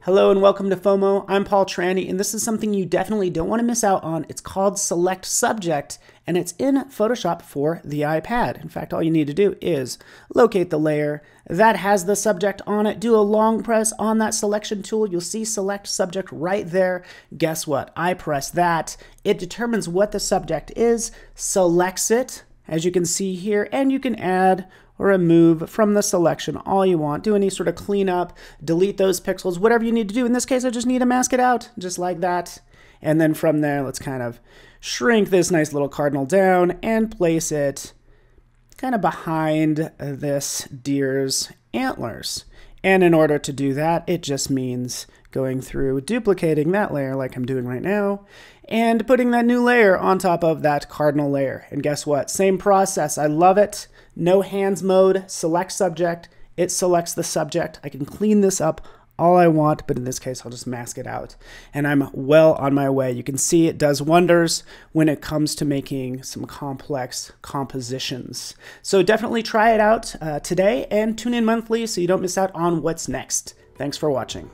Hello and welcome to FOMO. I'm Paul Tranny, and this is something you definitely don't want to miss out on. It's called Select Subject, and it's in Photoshop for the iPad. In fact, all you need to do is locate the layer that has the subject on it, do a long press on that selection tool. You'll see Select Subject right there. Guess what? I press that. It determines what the subject is, selects it, as you can see here, and you can add or remove from the selection all you want. Do any sort of cleanup, delete those pixels, whatever you need to do. In this case, I just need to mask it out, just like that. And then from there, let's kind of shrink this nice little cardinal down and place it kind of behind this deer's antlers. And in order to do that, it just means going through duplicating that layer like I'm doing right now and putting that new layer on top of that cardinal layer. And guess what? Same process. I love it. No hands mode, select subject. It selects the subject. I can clean this up all I want, but in this case, I'll just mask it out. And I'm well on my way. You can see it does wonders when it comes to making some complex compositions. So definitely try it out uh, today and tune in monthly so you don't miss out on what's next. Thanks for watching.